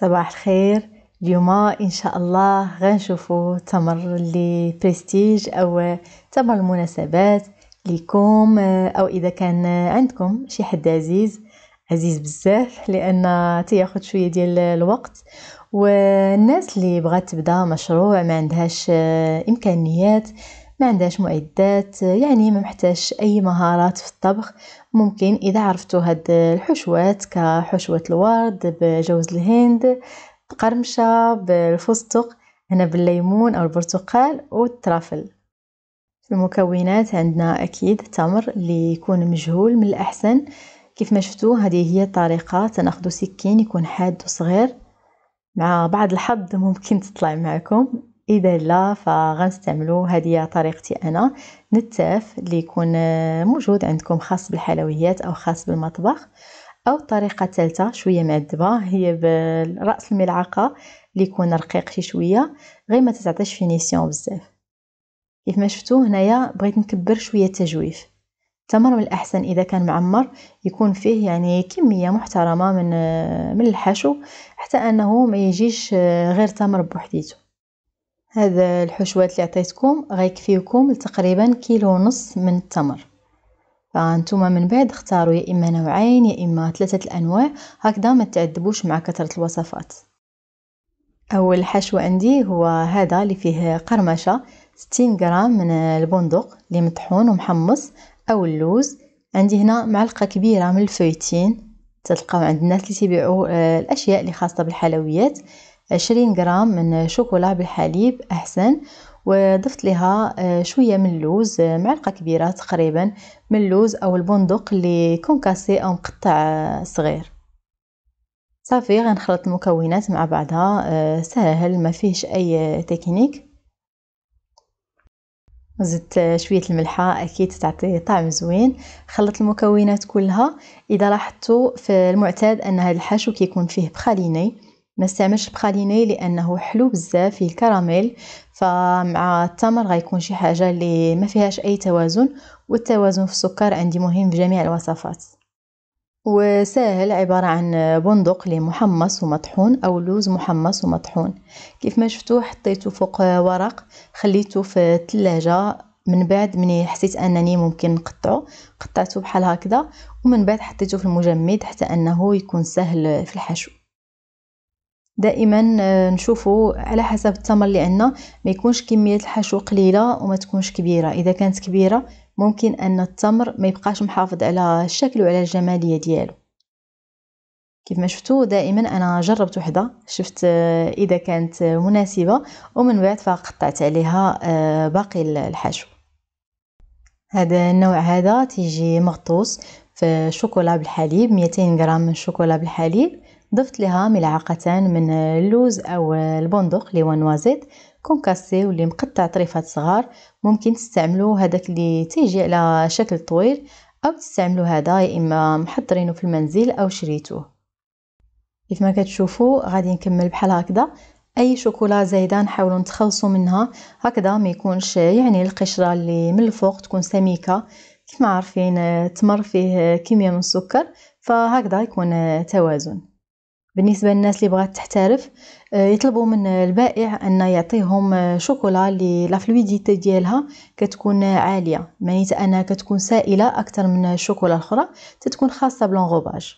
صباح الخير اليوم إن شاء الله غنشوفو تمر لي بريستيج أو تمر المناسبات ليكم أو إذا كان عندكم شي حد عزيز عزيز بزاف لأن تياخد شوية ديال الوقت والناس اللي بغات تبدا مشروع ما عندهاش إمكانيات ما عندهاش معدات يعني ما محتاجش اي مهارات في الطبخ ممكن اذا عرفتوا هاد الحشوات كحشوة الورد بجوز الهند بقرمشة بالفستق هنا بالليمون او البرتقال والترافل في المكونات عندنا اكيد التمر اللي يكون مجهول من الاحسن كيف ما شفتوا هذه هي الطريقة تناخذوا سكين يكون حاد وصغير مع بعض الحظ ممكن تطلع معكم اذا لا فغنستعملو هذه هي طريقتي انا نتاف اللي يكون موجود عندكم خاص بالحلويات او خاص بالمطبخ او الطريقه ثالثه شويه معذبه هي براس الملعقه اللي يكون رقيق شي شويه غير ما تتعطيش فينيسيون بزاف كيف ما شفتوا هنايا بغيت نكبر شويه التجويف التمر من الاحسن اذا كان معمر يكون فيه يعني كميه محترمه من من الحشو حتى انه ما يجيش غير تمر بوحديته هاد الحشوات اللي عطيتكم غيكفيوكم لتقريبا كيلو ونص من التمر فانتوما من بعد اختاروا يا اما نوعين يا اما ثلاثه الانواع هكذا ما تعذبوش مع كثره الوصفات اول حشو عندي هو هذا اللي فيه قرمشه 60 غرام من البندق اللي مطحون ومحمص او اللوز عندي هنا معلقه كبيره من الفويتين تلقاو عند الناس اللي تبيعوا آه، الاشياء اللي خاصه بالحلويات عشرين غرام من شوكولا بالحليب أحسن وضفت لها آه، شوية من اللوز آه، معلقة كبيرة تقريبا من اللوز أو البندق اللي يكون كاسي أو مقطع آه، صغير صافي غنخلط المكونات مع بعضها سهل ما فيهش أي تكنيك زدت شويه الملحه اكيد تعطي طعم زوين خلط المكونات كلها اذا لاحظتوا في المعتاد ان هذا الحشو كيكون فيه بخاليني ما نستعملش البخاليني لانه حلو بزاف فيه الكراميل فمع التمر غيكون شي حاجه اللي ما فيهاش اي توازن والتوازن في السكر عندي مهم في جميع الوصفات وساهل عبارة عن بندق اللي محمص ومطحون أو لوز محمص ومطحون كيف ما شفتو حطيته فوق ورق خليته في الثلاجة من بعد مني حسيت انني ممكن نقطعه قطعته بحال هكذا ومن بعد حطيته في المجمد حتى انه يكون سهل في الحشو دائما آه، نشوفوا على حسب التمر اللي عندنا ما يكونش كميه الحشو قليله وما تكونش كبيره اذا كانت كبيره ممكن ان التمر ما يبقاش محافظ على الشكل وعلى الجماليه ديالو كيف ما شفتوا دائما انا جربت وحده شفت آه، اذا كانت مناسبه ومن بعد فقطعت عليها آه، باقي الحشو هذا النوع هذا تيجي مغطوس في شوكولا بالحليب 200 غرام من شوكولا بالحليب ضفت لها ملعقتان من اللوز أو البندق اللي هو نوازيت كونكاسي واللي مقطع طريفات صغار ممكن تستعملوا هذاك اللي تيجي على شكل طويل أو تستعملوا هذا يا إما محضرينه في المنزل أو شريتوه كيف ما كتشوفوا غادي نكمل بحال هكذا اي شوكولا زايده نحاولوا نتخلصوا منها هكذا ما يكونش يعني القشره اللي من الفوق تكون سميكه ما عارفين التمر فيه كميه من السكر فهكذا يكون توازن بالنسبة للناس اللي بغات تحترف آه، يطلبوا من البائع أن يعطيهم آه، شوكولا اللي لا فلويديتي ديالها كتكون عالية معناتها أنها كتكون سائلة أكثر من الشوكولا الأخرى تتكون خاصة بلونغوباج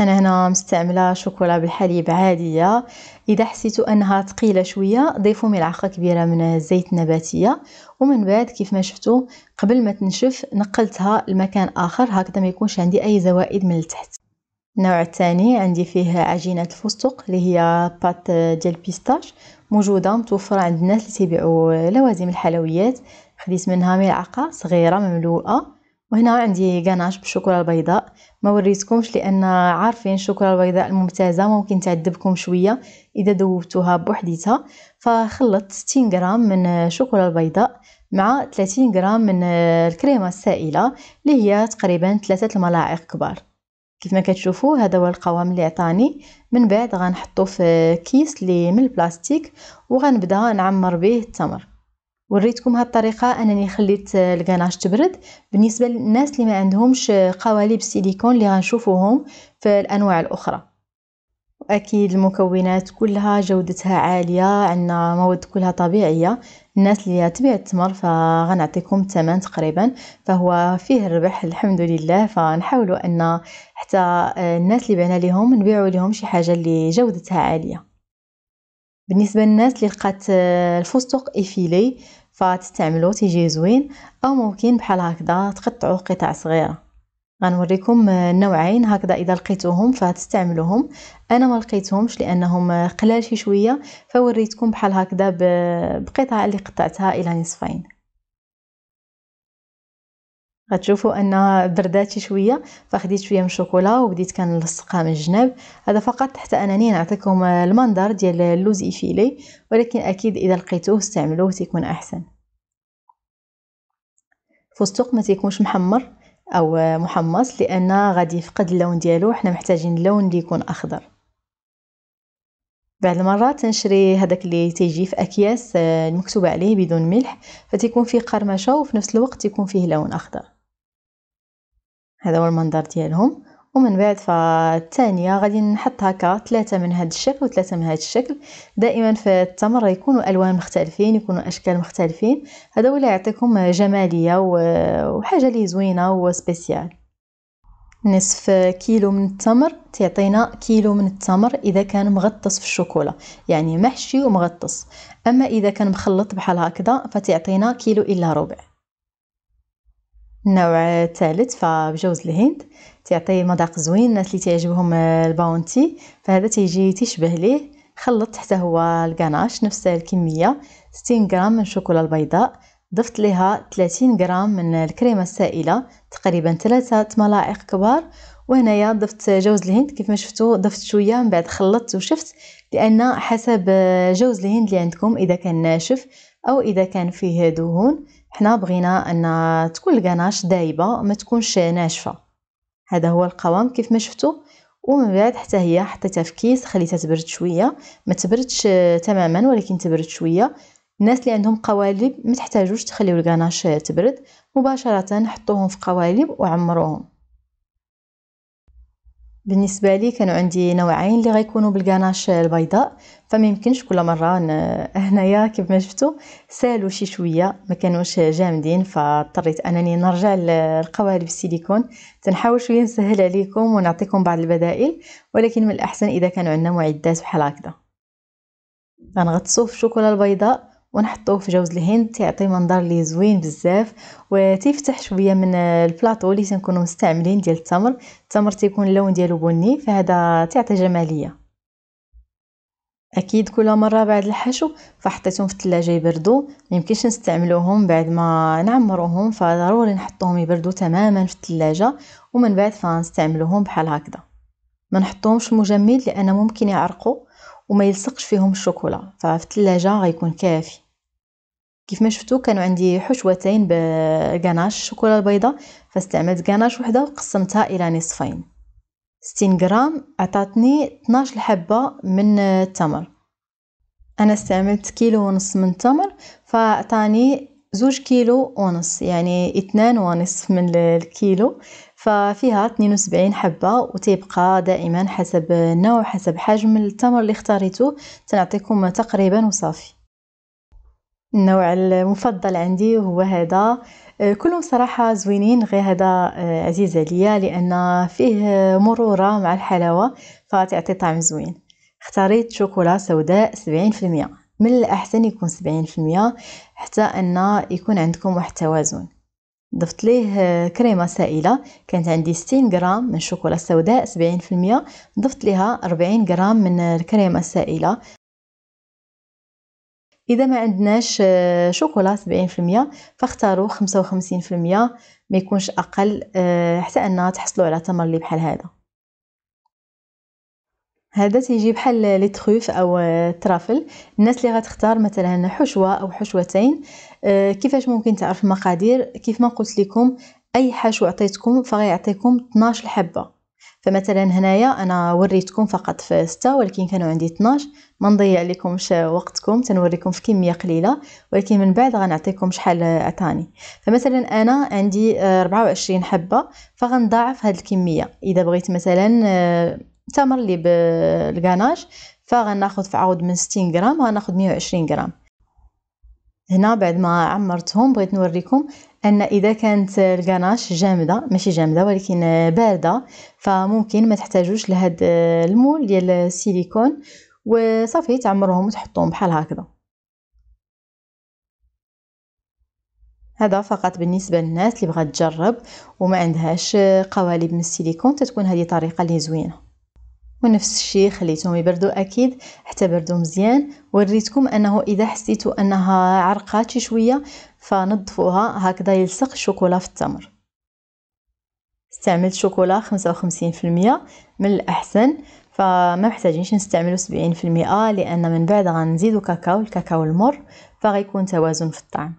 انا هنا مستعمله شوكولا بالحليب عاديه اذا حسيتو انها ثقيله شويه ضيفوا ملعقه كبيره من الزيت النباتيه ومن بعد كيف ما شفتوا قبل ما تنشف نقلتها لمكان اخر هكذا ما يكونش عندي اي زوائد من التحت النوع الثاني عندي فيه عجينة الفستق اللي هي بات ديال بيستاش موجودة متوفرة عند الناس اللي تبيعوا لوازم الحلويات خديت منها ملعقة صغيرة مملوءة وهنا عندي قناش بالشوكولا البيضاء ما وريتكمش لان عارفين الشوكولا البيضاء الممتازه ممكن تعذبكم شويه اذا ذوبتوها بوحديتها فخلطت 60 غرام من الشوكولا البيضاء مع 30 غرام من الكريمه السائله اللي هي تقريبا ثلاثه الملاعق كبار كيف ما كتشوفوا هذا هو القوام اللي عطاني من بعد غنحطو في كيس اللي من البلاستيك وغنبدا نعمر به التمر وريتكم هاد الطريقه انني خليت الكناش تبرد بالنسبه للناس اللي ما عندهمش قوالب سيليكون اللي غنشوفوهم في الانواع الاخرى أكيد المكونات كلها جودتها عالية عندنا مواد كلها طبيعية الناس اللي تبيع التمر فغنعطيكم الثمن تقريبا فهو فيه الربح الحمد لله فنحاولوا ان حتى الناس اللي بعنا لهم نبيعوا لهم شي حاجه اللي جودتها عاليه بالنسبه للناس اللي لقات الفستق افيلي فتستعملوه تيجي زوين او ممكن بحال هكذا تقطعوه قطع صغيره غنوريكم نوعين هكذا اذا لقيتوهم فتستعملوهم انا ما لقيتهمش لانهم قلال شي شويه فوريتكم بحال هكذا بقطعه اللي قطعتها الى نصفين غتشوفوا انها بردات شي شويه فخديت شويه من الشوكولا وبديت كنلصقها من الجناب هذا فقط حتى انني نعطيكم المنظر ديال اللوز ايفيلي ولكن اكيد اذا لقيتوه استعملوه تيكون احسن فستق ما تيكونش محمر او محمص لان غادي يفقد اللون ديالو حنا محتاجين اللون اللي يكون اخضر بعد المرات نشري هذاك اللي تيجي في اكياس آه، المكتوبه عليه بدون ملح فتيكون فيه قرمشه وفي نفس الوقت يكون فيه لون اخضر هذا هو المنظر ديالهم ومن بعد فالثانية غادي نحط هكا ثلاثة من هذا الشكل وثلاثة من هذا الشكل دائما في التمر يكونوا الوان مختلفين يكونوا اشكال مختلفين هذا ولا يعطيكم جمالية وحاجة لي زوينة وسبيسيال نصف كيلو من التمر تعطينا كيلو من التمر اذا كان مغطس في الشوكولا يعني محشي ومغطس اما اذا كان مخلط بحال هكذا فتعطينا كيلو الا ربع النوع الثالث فبجوز الهند تيعطي مذاق زوين الناس اللي تعجبهم الباونتي فهذا تيجي تيشبه ليه خلطت حتى هو الكناش نفس الكميه 60 غرام من الشوكولا البيضاء ضفت لها 30 غرام من الكريمه السائله تقريبا ثلاثة ملاعق كبار وهنايا ضفت جوز الهند كيف ما شفتوا ضفت شويه من بعد خلطت وشفت لان حسب جوز الهند اللي عندكم اذا كان ناشف او اذا كان فيه دهون حنا بغينا ان تكون القناش دايبه ما تكونش ناشفه هذا هو القوام كيف ما شفتوا ومن بعد حتى هي حطيتها في كيس خليتها تبرد شويه ما تبردش آه، تماما ولكن تبرد شويه الناس اللي عندهم قوالب ما تحتاجوش تخليو القناش تبرد مباشره حطوهم في قوالب وعمروهم بالنسبة لي كانوا عندي نوعين اللي غيكونوا بالكناش البيضاء فما يمكنش كل مرة هنايا كيف ما شفتوا سالوا شي شوية ما كانوش جامدين فاضطريت انني نرجع للقوالب السيليكون تنحاول شوية نسهل عليكم ونعطيكم بعض البدائل ولكن من الاحسن اذا كانوا عندنا معدات بحال هكذا غنغطسوه في الشوكولا البيضاء ونحطوه في جوز الهند تيعطي منظر لي زوين بزاف وتيفتح شويه من البلاطو اللي تنكونوا مستعملين ديال التمر التمر تيكون اللون ديالو بني فهذا تيعطي جماليه اكيد كل مره بعد الحشو فحطيتهم في الثلاجه يبردوا ميمكنش نستعملوهم بعد ما نعمروهم فضروري نحطوهم يبردوا تماما في الثلاجه ومن بعد فنستعملوهم بحال هكذا ما نحطوهمش مجمد لان ممكن يعرقوا وما يلصقش فيهم الشوكولا ففي الثلاجة غيكون كافي كيف ما شفتو كانوا عندي حشوتين بقناش الشوكولا البيضاء فاستعملت قناش وحده وقسمتها الى نصفين 60 غرام عطاتني 12 حبه من التمر انا استعملت كيلو ونص من التمر فاعطاني زوج كيلو ونص يعني اثنان ونصف من الكيلو ففيها 72 حبة وتبقى دائما حسب النوع حسب حجم التمر اللي اختاريته تنعطيكم تقريبا وصافي النوع المفضل عندي هو هذا آه، كلهم صراحة زوينين غير هذا آه، عزيز عليا لأن فيه مرورة مع الحلاوة فتعطي طعم زوين اختاريت شوكولا سوداء 70% من الأحسن يكون 70% حتى أن يكون عندكم واحد التوازن ضفت ليه كريمه سائله كانت عندي 60 غرام من الشوكولا السوداء 70% ضفت لها 40 غرام من الكريمه السائله اذا ما عندناش شوكولا 70% فاختاروا 55% ما يكونش اقل حتى ان تحصلوا على تمر اللي بحال هذا هذا تيجي بحال لي تروف او آه، ترافل الناس اللي غتختار مثلا حشوه او حشوتين آه، كيفاش ممكن تعرف المقادير كيف ما قلت لكم اي حشو عطيتكم فغيعطيكم 12 حبه فمثلا هنايا انا وريتكم فقط في 6 ولكن كانوا عندي 12 ما نضيع لكمش وقتكم تنوريكم في كميه قليله ولكن من بعد غنعطيكم شحال آه، عطاني فمثلا انا عندي 24 حبه فغنضاعف هاد الكميه اذا بغيت مثلا التمر اللي بالكاناج فغناخذ في عود من 60 غرام مية 120 غرام هنا بعد ما عمرتهم بغيت نوريكم ان اذا كانت الكاناش جامده ماشي جامده ولكن بارده فممكن ما تحتاجوش لهاد المول ديال السيليكون وصافي تعمروهم وتحطوهم بحال هكذا هذا فقط بالنسبه للناس اللي بغات تجرب وما عندهاش قوالب من السيليكون تتكون هذه طريقه اللي زوينه ونفس الشيء خليتهم يبردوا اكيد حتى بردوا مزيان وريتكم انه اذا حسيتوا انها عرقات شي شويه فنظفوها هكذا يلصق الشوكولا في التمر استعملت شوكولا 55% من الاحسن فما محتاجينش نستعملوا 70% لان من بعد غنزيدو كاكاو الكاكاو المر فغيكون توازن في الطعم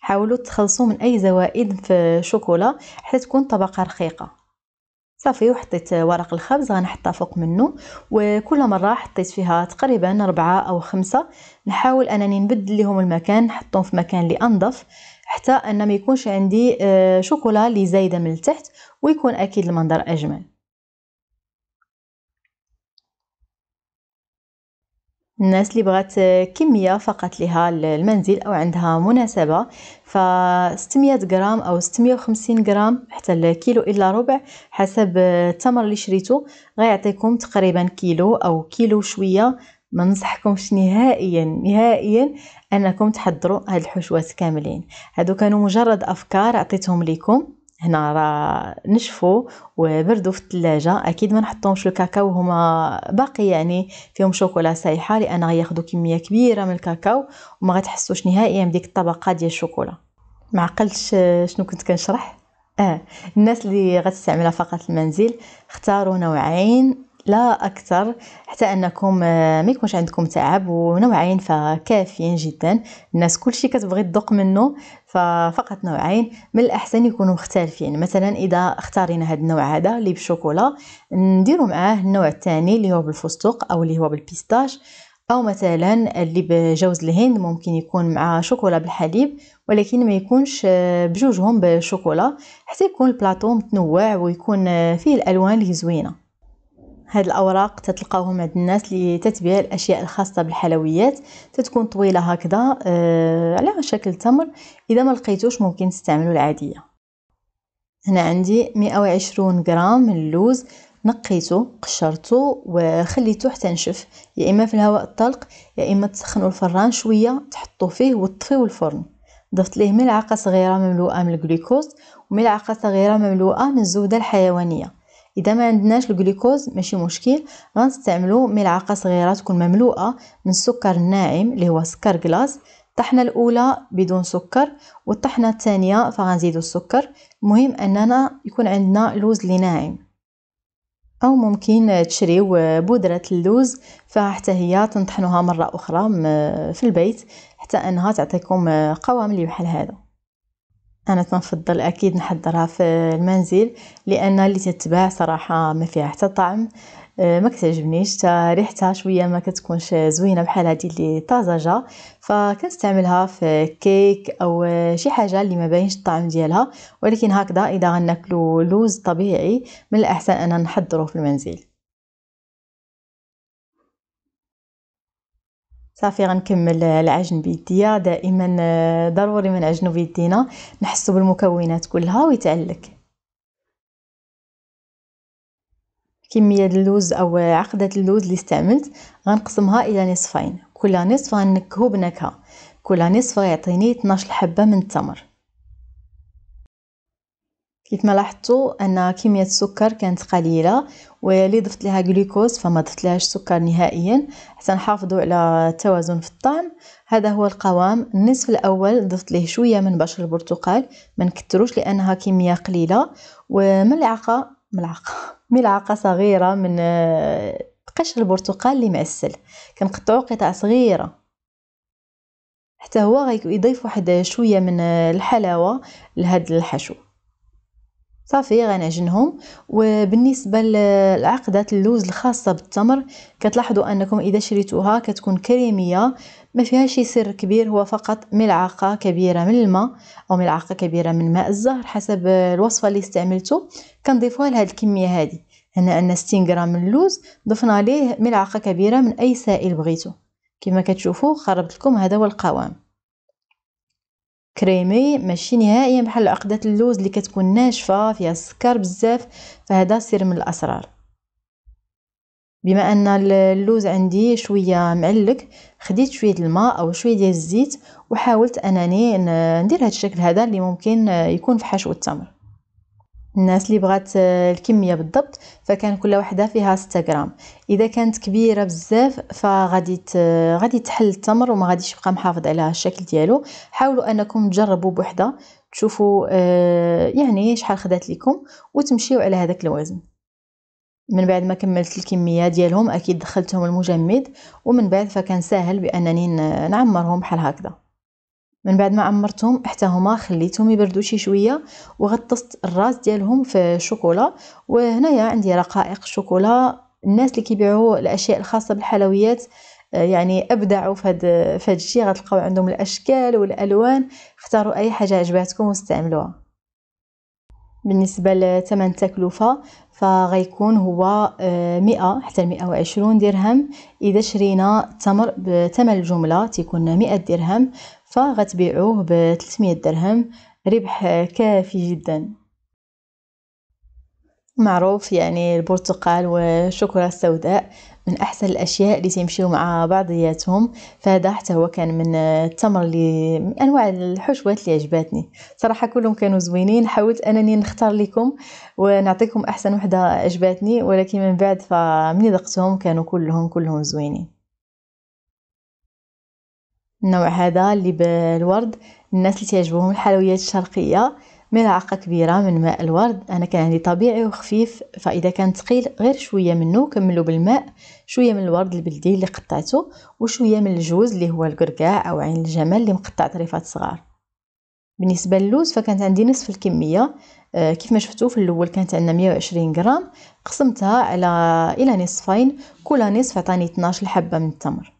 حاولوا تخلصوا من اي زوائد في الشوكولا حتى تكون طبقه رقيقه صافي وحطيت ورق الخبز غنحطها فوق منه وكل مره حطيت فيها تقريبا أربعة او خمسة نحاول انني نبدل لهم المكان نحطهم في مكان اللي انظف حتى ان ما يكونش عندي آه، شوكولا اللي زايده من التحت ويكون اكيد المنظر اجمل الناس اللي بغات كمية فقط لها المنزل أو عندها مناسبة فستمية غرام أو ستمية وخمسين غرام حتى الكيلو إلا ربع حسب التمر اللي شريتو غيعطيكم تقريبا كيلو أو كيلو شوية ما ننصحكمش نهائيا نهائيا انكم تحضروا هاد الحشوات كاملين هادو كانوا مجرد افكار عطيتهم لكم هنا راه نشفوا وبردوا في الثلاجه اكيد ما نحطهمش الكاكاو هما باقي يعني فيهم شوكولا سايحه لان غياخذوا كميه كبيره من الكاكاو وما غتحسوش نهائيا بديك الطبقه ديال الشوكولا ما عقلتش شنو كنت كنشرح اه الناس اللي غتستعملها فقط المنزل اختاروا نوعين لا اكثر حتى انكم آه، ما يكونش عندكم تعب ونوعين فكافيين جدا الناس كلشي كتبغي تذوق منه ففقط نوعين من الاحسن يكونوا مختلفين مثلا اذا اختارينا هذا النوع هذا اللي بالشوكولا نديروا معاه النوع الثاني اللي هو بالفستق او اللي هو بالبيستاش او مثلا اللي بجوز الهند ممكن يكون مع شوكولا بالحليب ولكن ما يكونش آه، بجوجهم بالشوكولا حتى يكون البلاطو متنوع ويكون آه، فيه الالوان اللي زوينه هاد الاوراق تتلقاوهم عند الناس اللي تتبيع الاشياء الخاصه بالحلويات تتكون طويله هكذا آه على شكل تمر اذا ما لقيتوش ممكن تستعملوا العاديه هنا عندي 120 غرام من اللوز نقيته قشرته وخليته حتى نشف يا اما في الهواء الطلق يا اما تسخنوا الفران شويه تحطوا فيه وتطفيو الفرن ضفت ليه ملعقه صغيره مملوءه من الجلوكوز وملعقه صغيره مملوءه من الزبده الحيوانيه اذا ما عندناش الجلوكوز ماشي مشكل غنستعملو ملعقه صغيره تكون مملوءه من السكر الناعم اللي هو سكر كلاص الطحنه الاولى بدون سكر والطحنه الثانيه فغنزيدو السكر المهم اننا يكون عندنا لوز اللي ناعم او ممكن تشريو بودره اللوز فحتى هي تنطحنوها مره اخرى في البيت حتى انها تعطيكم قوام اللي بحال هذا انا تنفضل اكيد نحضرها في المنزل لان اللي تتباع صراحة ما فيها حتى طعم آه، ما كتعجبنيش حتى ريحتها شوية ما كتكونش زوينة بحال هذه اللي طازجة فكنستعملها في كيك او شي حاجة اللي ما باينش الطعم ديالها ولكن هكذا اذا غناكلو لوز طبيعي من الاحسن اننا نحضره في المنزل صافي غنكمل العجن بيديا دائما آه، ضروري من عجنو بيدينا نحسو بالمكونات كلها ويتعلك كميه اللوز او عقده اللوز اللي استعملت غنقسمها الى نصفين كل نصف غنكهو بنكهه كل نصف غيعطيني 12 حبه من التمر كيف ما لاحظتوا ان كميه السكر كانت قليله ولي ضفت لها جلوكوز فما ضفت لهاش سكر نهائيا حتى نحافظوا على التوازن في الطعم هذا هو القوام النصف الاول ضفت ليه شويه من بشر البرتقال ما نكثروش لانها كميه قليله وملعقه ملعقه ملعقه صغيره من آه، قشر البرتقال اللي معسل كنقطعو قطع صغيره حتى هو غيضيف واحد شويه من آه، الحلاوه لهذا الحشو صافي غنعجنهم وبالنسبة لعقدة اللوز الخاصة بالتمر كتلاحظوا انكم اذا شريتوها كتكون كريمية ما فيها شي سر كبير هو فقط ملعقة كبيرة من الماء او ملعقة كبيرة من ماء الزهر حسب الوصفة اللي استعملتو كنضيفوها لهاد الكمية هادي هنا ان 60 غرام من اللوز ضفنا ليه ملعقة كبيرة من اي سائل بغيتو كما كتشوفوا خربت لكم هذا هو القوام كريمي ماشي نهائيا بحال عقدة اللوز اللي كتكون ناشفة فيها السكر بزاف فهذا سر من الأسرار بما ان اللوز عندي شويه معلك خديت شويه الماء او شويه ديال الزيت وحاولت انني ندير هذا الشكل هذا اللي ممكن يكون في حشو التمر الناس اللي بغات آه، الكميه بالضبط فكان كل وحده فيها 6 غرام اذا كانت كبيره بزاف فغادي آه، غادي تحل التمر وما غاديش يبقى محافظ على الشكل ديالو حاولوا انكم تجربوا بوحده تشوفوا آه، يعني شحال خدات لكم وتمشيو على هذاك الوزن من بعد ما كملت الكميه ديالهم اكيد دخلتهم المجمد ومن بعد فكان ساهل بانني نعمرهم بحال هكذا من بعد ما عمرتهم حتى هما خليتهم يبردوا شي شويه وغطست الراس ديالهم في الشوكولا وهنايا عندي رقائق الشوكولا الناس اللي كيبيعوا الاشياء الخاصه بالحلويات آه، يعني ابدعوا في هاد في هاد الشيء غتلقاو عندهم الاشكال والالوان اختاروا اي حاجه عجباتكم واستعملوها بالنسبه لثمن التكلفه فغيكون هو 100 آه، حتى 120 درهم اذا شرينا التمر بثمن الجمله تيكون 100 درهم فغتبيعوه ب 300 درهم ربح كافي جدا معروف يعني البرتقال والشوكولا السوداء من احسن الاشياء اللي تمشيو مع بعضياتهم فهذا حتى هو كان من التمر اللي من انواع الحشوات اللي عجباتني صراحه كلهم كانوا زوينين حاولت انني نختار لكم ونعطيكم احسن وحده عجباتني ولكن من بعد فمن ذقتهم كانوا كلهم كلهم زوينين النوع هذا اللي بالورد الناس اللي تعجبهم الحلويات الشرقيه ملعقه كبيره من ماء الورد انا كان عندي طبيعي وخفيف فاذا كان ثقيل غير شويه منه كملو بالماء شويه من الورد البلدي اللي قطعته وشويه من الجوز اللي هو الكركاع او عين الجمل اللي مقطع طريفات صغار بالنسبه للوز فكانت عندي نصف الكميه آه، كيف ما شفتوا في الاول كانت عندنا 120 غرام قسمتها على الى نصفين كل نصف عطاني 12 حبه من التمر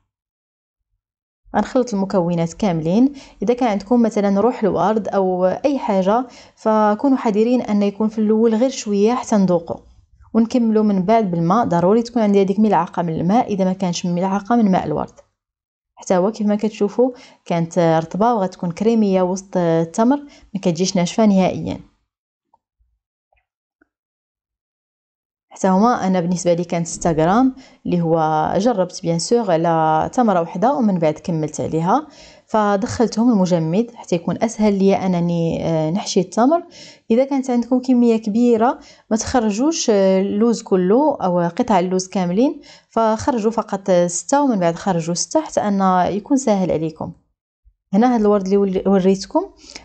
غنخلط المكونات كاملين اذا كان عندكم مثلا روح الورد او اي حاجه فكونوا حذرين ان يكون في الاول غير شويه حتى نذوقوا ونكملوا من بعد بالماء ضروري تكون عندي هذيك ملعقه من الماء اذا ما كانش ملعقه من ماء الورد حتى هو كيف ما كتشوفوا كانت رطبه وغتكون كريميه وسط التمر ما كتجيش ناشفه نهائيا حتى هما انا بالنسبه لي كان انستغرام غرام اللي هو جربت بيان سور على تمره وحده ومن بعد كملت عليها فدخلتهم المجمد حتى يكون اسهل لي انني آه، نحشي التمر اذا كانت عندكم كميه كبيره ما تخرجوش آه، اللوز كله او قطع اللوز كاملين فخرجوا فقط ستة ومن بعد خرجوا ستة حتى ان يكون سهل عليكم هنا هاد الورد اللي وريتكم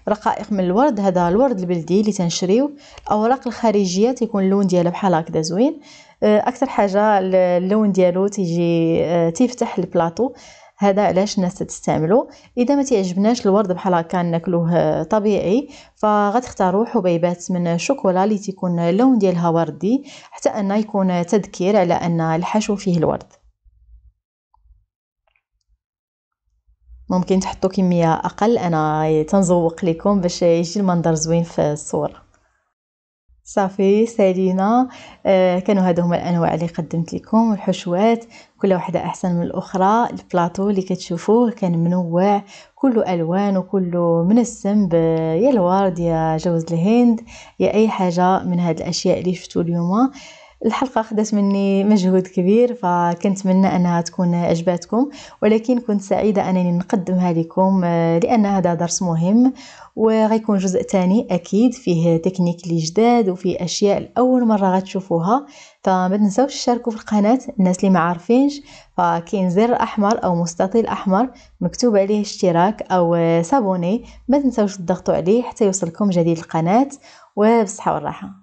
رقائق من الورد هذا الورد البلدي اللي تنشريو الاوراق الخارجيه تيكون اللون ديالها بحال هكذا زوين آه، اكثر حاجه اللون ديالو تيجي آه، تيفتح البلاطو هذا علاش الناس تستعملو اذا ما تعجبناش الورد بحال هكا ناكلوه آه، طبيعي فغتختاروا حبيبات من الشوكولا اللي تيكون اللون ديالها وردي حتى انه يكون تذكير على ان الحشو فيه الورد ممكن تحطوا كميه اقل انا تنزوق لكم باش يجي المنظر زوين في الصوره صافي سالينا آه كانوا هادو هما الانواع اللي قدمت لكم الحشوات كل واحده احسن من الاخرى البلاطو اللي كتشوفوه كان منوع كله الوان وكله منسم يا الورد يا جوز الهند يا اي حاجه من هاد الاشياء اللي شفتو اليوم الحلقة خدات مني مجهود كبير فكنتمنى أنها تكون أجباتكم ولكن كنت سعيدة أنني نقدمها لكم آه، لأن هذا درس مهم وغيكون جزء تاني أكيد فيه تكنيك اللي جداد وفيه أشياء أول مرة غتشوفوها فما تنسوش تشاركوا في القناة الناس اللي ما عارفينش فكاين زر أحمر أو مستطيل أحمر مكتوب عليه اشتراك أو سابوني آه، ما تنسوش تضغطوا عليه حتى يوصلكم جديد القناة وبالصحة والراحة